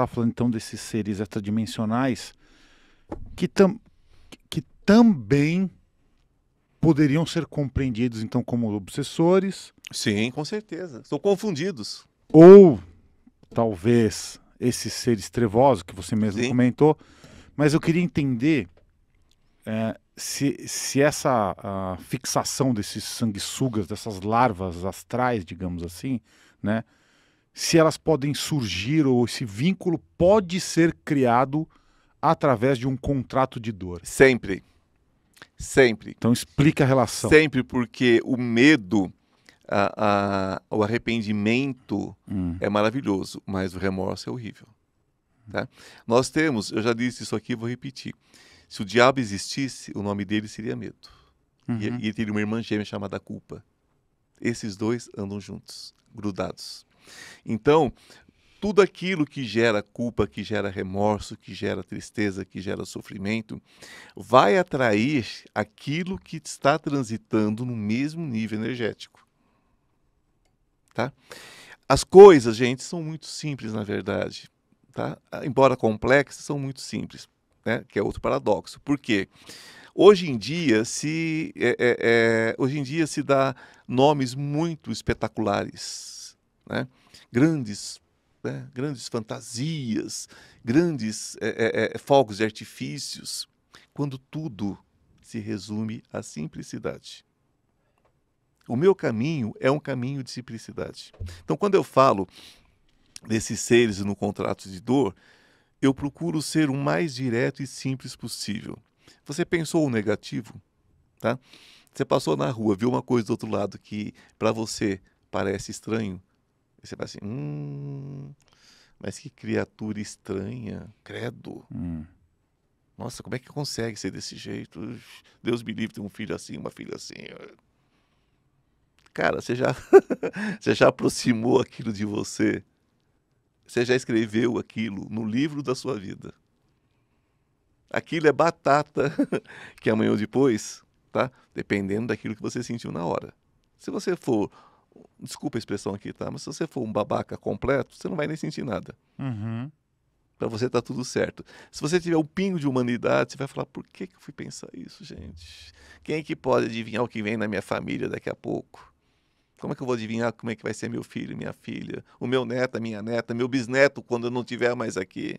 estava falando então desses seres extradimensionais que, tam, que também poderiam ser compreendidos então como obsessores. Sim, com certeza. Estão confundidos. Ou talvez esses seres trevosos que você mesmo Sim. comentou. Mas eu queria entender é, se, se essa fixação desses sanguessugas, dessas larvas astrais, digamos assim, né? se elas podem surgir ou esse vínculo pode ser criado através de um contrato de dor. Sempre. Sempre. Então explica a relação. Sempre, porque o medo, a, a, o arrependimento hum. é maravilhoso, mas o remorso é horrível. Tá? Nós temos, eu já disse isso aqui, vou repetir. Se o diabo existisse, o nome dele seria medo. Uhum. E, e teria uma irmã gêmea chamada culpa. Esses dois andam juntos, grudados. Então, tudo aquilo que gera culpa, que gera remorso, que gera tristeza, que gera sofrimento, vai atrair aquilo que está transitando no mesmo nível energético. Tá? As coisas, gente, são muito simples, na verdade. Tá? Embora complexas, são muito simples, né? que é outro paradoxo. Por quê? Hoje em dia se, é, é, é, hoje em dia se dá nomes muito espetaculares. Né? grandes, né, grandes fantasias, grandes é, é, é, fogos de artifícios, quando tudo se resume à simplicidade. O meu caminho é um caminho de simplicidade. Então, quando eu falo desses seres no contrato de dor, eu procuro ser o mais direto e simples possível. Você pensou o negativo, tá? Você passou na rua, viu uma coisa do outro lado que para você parece estranho, e você fala assim, hum, mas que criatura estranha, credo. Hum. Nossa, como é que consegue ser desse jeito? Deus me livre tem um filho assim, uma filha assim. Cara, você já, você já aproximou aquilo de você? Você já escreveu aquilo no livro da sua vida? Aquilo é batata que amanhã ou depois, tá? Dependendo daquilo que você sentiu na hora. Se você for Desculpa a expressão aqui, tá? Mas se você for um babaca completo, você não vai nem sentir nada. Uhum. Para você tá tudo certo. Se você tiver um pingo de humanidade, você vai falar: por que, que eu fui pensar isso, gente? Quem é que pode adivinhar o que vem na minha família daqui a pouco? Como é que eu vou adivinhar como é que vai ser meu filho, minha filha, o meu neto, a minha neta, meu bisneto quando eu não tiver mais aqui?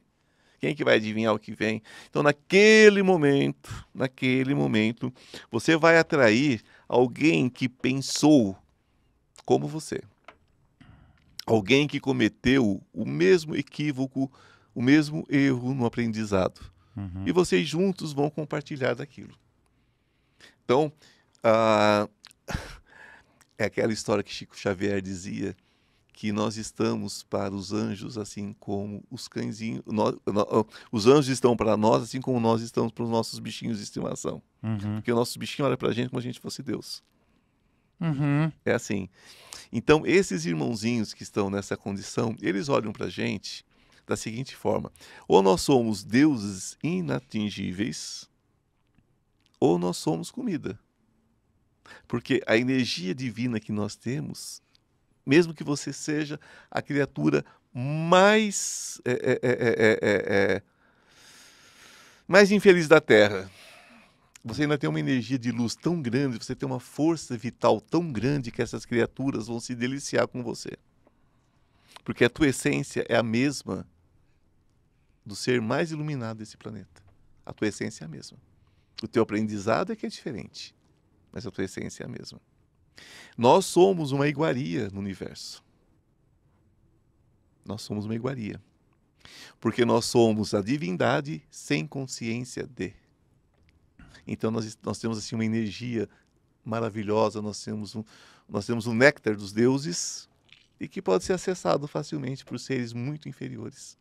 Quem é que vai adivinhar o que vem? Então, naquele momento, naquele momento, você vai atrair alguém que pensou como você. Alguém que cometeu o mesmo equívoco, o mesmo erro no aprendizado. Uhum. E vocês juntos vão compartilhar daquilo. Então, é aquela história que Chico Xavier dizia que nós estamos para os anjos assim como os cãezinhos. Nós, nós, os anjos estão para nós assim como nós estamos para os nossos bichinhos de estimação. Uhum. Porque o nosso bichinho olha para a gente como a gente fosse Deus. Uhum. É assim. Então, esses irmãozinhos que estão nessa condição, eles olham para a gente da seguinte forma: ou nós somos deuses inatingíveis, ou nós somos comida. Porque a energia divina que nós temos, mesmo que você seja a criatura mais. É, é, é, mais infeliz da Terra você ainda tem uma energia de luz tão grande, você tem uma força vital tão grande que essas criaturas vão se deliciar com você. Porque a tua essência é a mesma do ser mais iluminado desse planeta. A tua essência é a mesma. O teu aprendizado é que é diferente, mas a tua essência é a mesma. Nós somos uma iguaria no universo. Nós somos uma iguaria. Porque nós somos a divindade sem consciência de. Então nós, nós temos assim uma energia maravilhosa, nós temos um, nós temos um néctar dos deuses e que pode ser acessado facilmente por seres muito inferiores.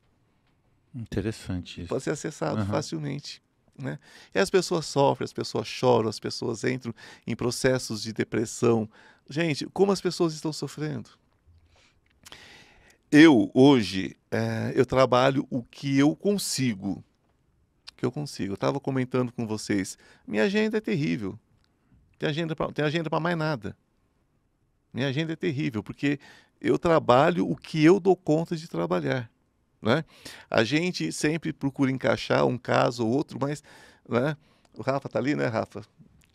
Interessante. Isso. Pode ser acessado uhum. facilmente. Né? E as pessoas sofrem, as pessoas choram, as pessoas entram em processos de depressão. Gente, como as pessoas estão sofrendo? Eu, hoje, é, eu trabalho o que eu consigo que eu consigo. Eu estava comentando com vocês, minha agenda é terrível. Tem agenda tem agenda para mais nada. Minha agenda é terrível porque eu trabalho o que eu dou conta de trabalhar, né? A gente sempre procura encaixar um caso ou outro, mas, né? O Rafa tá ali, né, Rafa?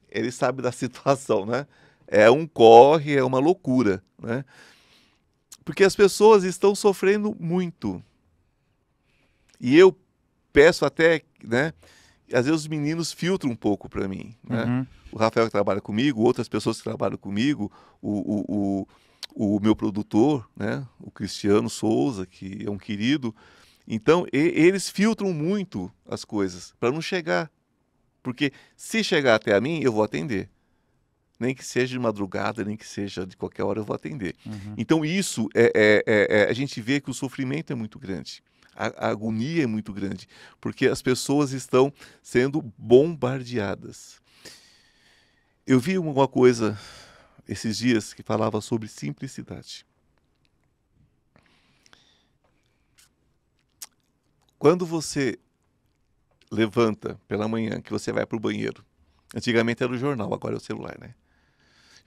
Ele sabe da situação, né? É um corre, é uma loucura, né? Porque as pessoas estão sofrendo muito. E eu peço até, né? Às vezes os meninos filtram um pouco para mim, né? Uhum. O Rafael que trabalha comigo, outras pessoas que trabalham comigo, o, o, o, o meu produtor, né? O Cristiano Souza, que é um querido. Então, e, eles filtram muito as coisas para não chegar. Porque se chegar até a mim, eu vou atender. Nem que seja de madrugada, nem que seja de qualquer hora, eu vou atender. Uhum. Então, isso é, é, é, é a gente vê que o sofrimento é muito grande a, agonia é muito grande, porque as pessoas estão sendo bombardeadas. Eu vi uma coisa esses dias que falava sobre simplicidade. Quando você levanta pela manhã, que você vai para o banheiro, antigamente era o jornal, agora é o celular, né?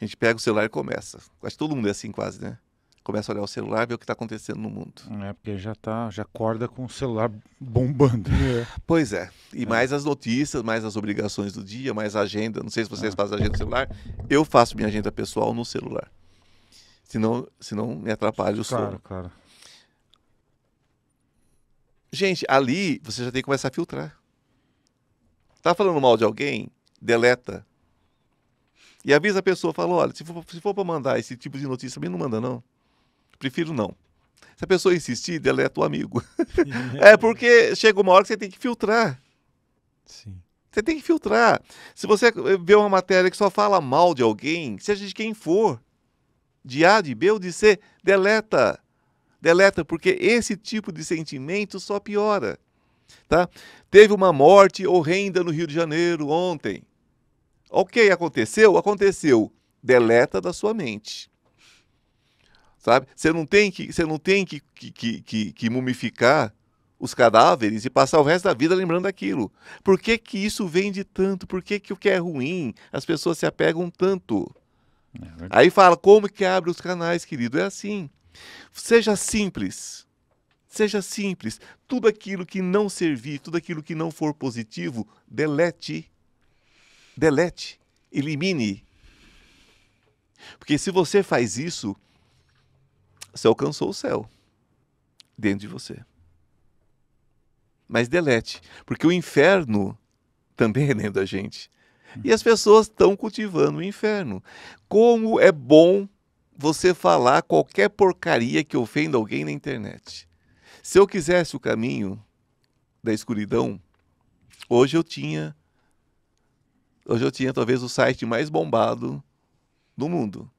A gente pega o celular e começa. Quase todo mundo é assim, quase, né? começa a olhar o celular, ver o que está acontecendo no mundo. É, porque já tá, já acorda com o celular bombando. É. Pois é. E é. mais as notícias, mais as obrigações do dia, mais a agenda. Não sei se vocês ah. fazem agenda no celular. Eu faço minha agenda pessoal no celular. Senão, senão me atrapalha o claro, sono. Claro, claro. Gente, ali você já tem que começar a filtrar. Tá falando mal de alguém? Deleta. E avisa a pessoa, fala, olha, se for, se for para mandar esse tipo de notícia, também não manda não. Prefiro não. Se a pessoa insistir, deleta o amigo. é porque chega uma hora que você tem que filtrar. Sim. Você tem que filtrar. Se você vê uma matéria que só fala mal de alguém, seja de quem for, de A, de B ou de C, deleta. Deleta, porque esse tipo de sentimento só piora. Tá? Teve uma morte horrenda no Rio de Janeiro ontem. Ok, aconteceu? Aconteceu. Deleta da sua mente sabe? Você não tem que, você não tem que, que, que, que mumificar os cadáveres e passar o resto da vida lembrando daquilo. Por que, que isso vende tanto? Por que, que o que é ruim as pessoas se apegam tanto? É Aí fala, como que abre os canais, querido? É assim. Seja simples. Seja simples. Tudo aquilo que não servir, tudo aquilo que não for positivo, delete. Delete. Elimine. Porque se você faz isso, você alcançou o céu dentro de você. Mas delete, porque o inferno também é dentro da gente. E as pessoas estão cultivando o inferno. Como é bom você falar qualquer porcaria que ofenda alguém na internet. Se eu quisesse o caminho da escuridão, hoje eu tinha hoje eu tinha talvez o site mais bombado do mundo.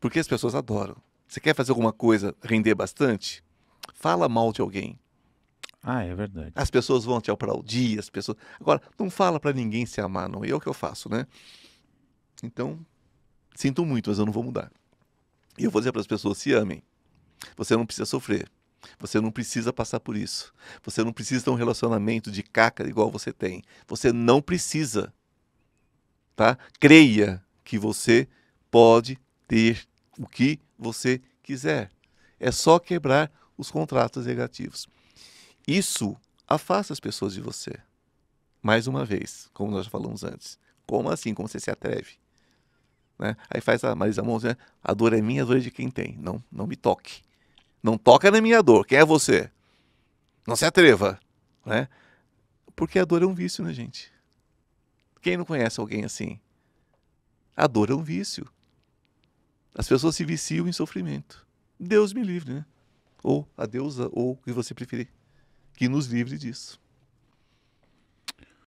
Porque as pessoas adoram. Você quer fazer alguma coisa render bastante? Fala mal de alguém. Ah, é verdade. As pessoas vão te aplaudir, as pessoas. Agora, não fala para ninguém se amar, não. E é o que eu faço, né? Então, sinto muito, mas eu não vou mudar. E eu vou dizer para as pessoas: se amem. Você não precisa sofrer. Você não precisa passar por isso. Você não precisa ter um relacionamento de caca igual você tem. Você não precisa. Tá? Creia que você pode ter o que você quiser. É só quebrar os contratos negativos. Isso afasta as pessoas de você. Mais uma vez, como nós falamos antes. Como assim? Como você se atreve? Né? Aí faz a Marisa Montes, né? A dor é minha, a dor é de quem tem. Não, não me toque. Não toca na minha dor. Quem é você? Não se atreva. Né? Porque a dor é um vício, né, gente? Quem não conhece alguém assim? A dor é um vício. As pessoas se viciam em sofrimento. Deus me livre, né? Ou a deusa, ou o que você preferir, que nos livre disso.